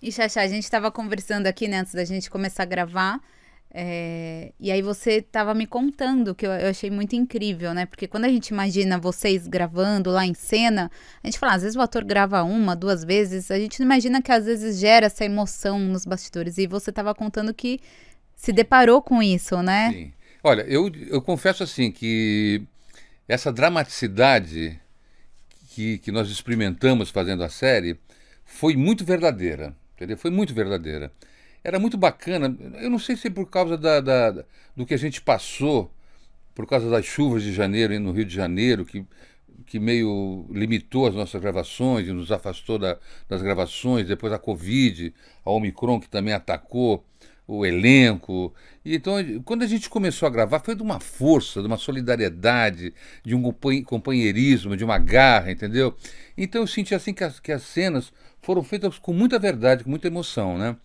E Xaxá, a gente estava conversando aqui, né, antes da gente começar a gravar. É... E aí você estava me contando, que eu, eu, achei muito incrível, né? Porque quando a gente imagina vocês gravando lá em cena, a gente fala, às vezes o ator grava uma, duas vezes, a gente não imagina que às vezes gera essa emoção nos bastidores. E você estava contando que se deparou com isso, né? Sim. Olha, eu, eu confesso assim que essa dramaticidade que, que nós experimentamos fazendo a série foi muito verdadeira. Entendeu? Foi muito verdadeira. Era muito bacana. Eu não sei se é por causa da, da, do que a gente passou, por causa das chuvas de janeiro no Rio de Janeiro, que, que meio limitou as nossas gravações e nos afastou da, das gravações, depois a Covid, a Omicron que também atacou o elenco. Então, quando a gente começou a gravar, foi de uma força, de uma solidariedade, de um companheirismo, de uma garra, entendeu? Então eu senti assim que as, que as cenas foram feitas com muita verdade, com muita emoção, né?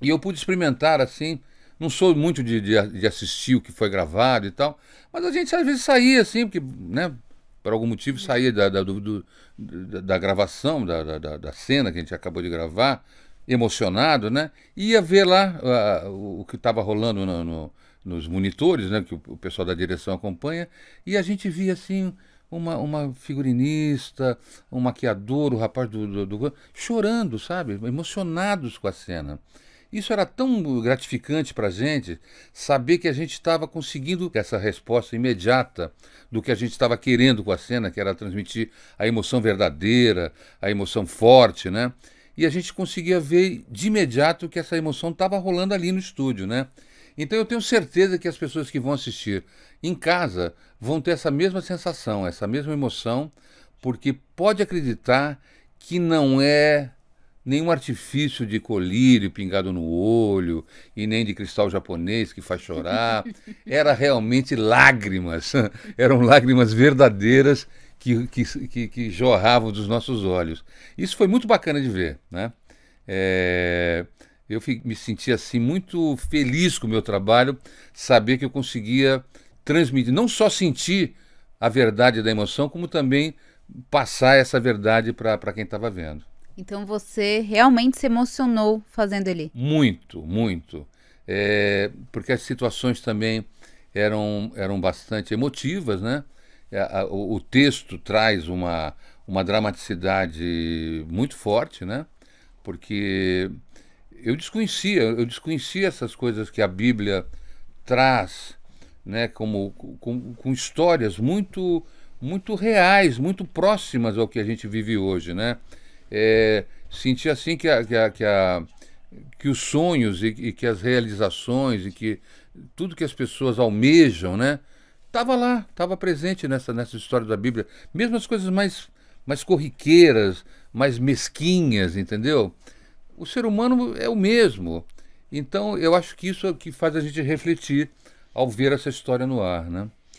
E eu pude experimentar assim. Não sou muito de, de, de assistir o que foi gravado e tal, mas a gente às vezes saía assim, porque, né, por algum motivo saía da, da, do, do, da, da gravação, da, da, da cena que a gente acabou de gravar, emocionado, né? Ia ver lá uh, o que estava rolando no, no, nos monitores, né? Que o, o, pessoal da direção acompanha. E a gente via assim uma, uma figurinista, um maquiador, o rapaz do, do, do chorando, sabe? Emocionados com a cena. Isso era tão gratificante para a gente saber que a gente estava conseguindo essa resposta imediata do que a gente estava querendo com a cena, que era transmitir a emoção verdadeira, a emoção forte, né? e a gente conseguia ver de imediato que essa emoção estava rolando ali no estúdio, né? Então eu tenho certeza que as pessoas que vão assistir em casa vão ter essa mesma sensação, essa mesma emoção, porque pode acreditar que não é nenhum artifício de colírio pingado no olho e nem de cristal japonês que faz chorar. Era realmente lágrimas, eram lágrimas verdadeiras que, que, que, que jorravam dos nossos olhos. Isso foi muito bacana de ver, né? É, eu me senti assim muito feliz com o meu trabalho, saber que eu conseguia transmitir, não só sentir a verdade da emoção, como também passar essa verdade para quem estava vendo. Então você realmente se emocionou fazendo ele? Muito, muito. É, porque as situações também eram, eram bastante emotivas, né? É, o, texto traz uma, uma dramaticidade muito forte, né? Porque eu desconhecia, eu desconhecia essas coisas que a Bíblia traz, né? Como com, com histórias muito muito reais, muito próximas ao que a gente vive hoje, né? É, senti assim que a, que, a, que, a, que, os sonhos e, e que as realizações e que tudo que as pessoas almejam, né? estava lá, estava presente nessa, nessa história da Bíblia. Mesmo as coisas mais, mais corriqueiras, mais mesquinhas, entendeu? O ser humano é o mesmo. Então, eu acho que isso é o que faz a gente refletir ao ver essa história no ar, né?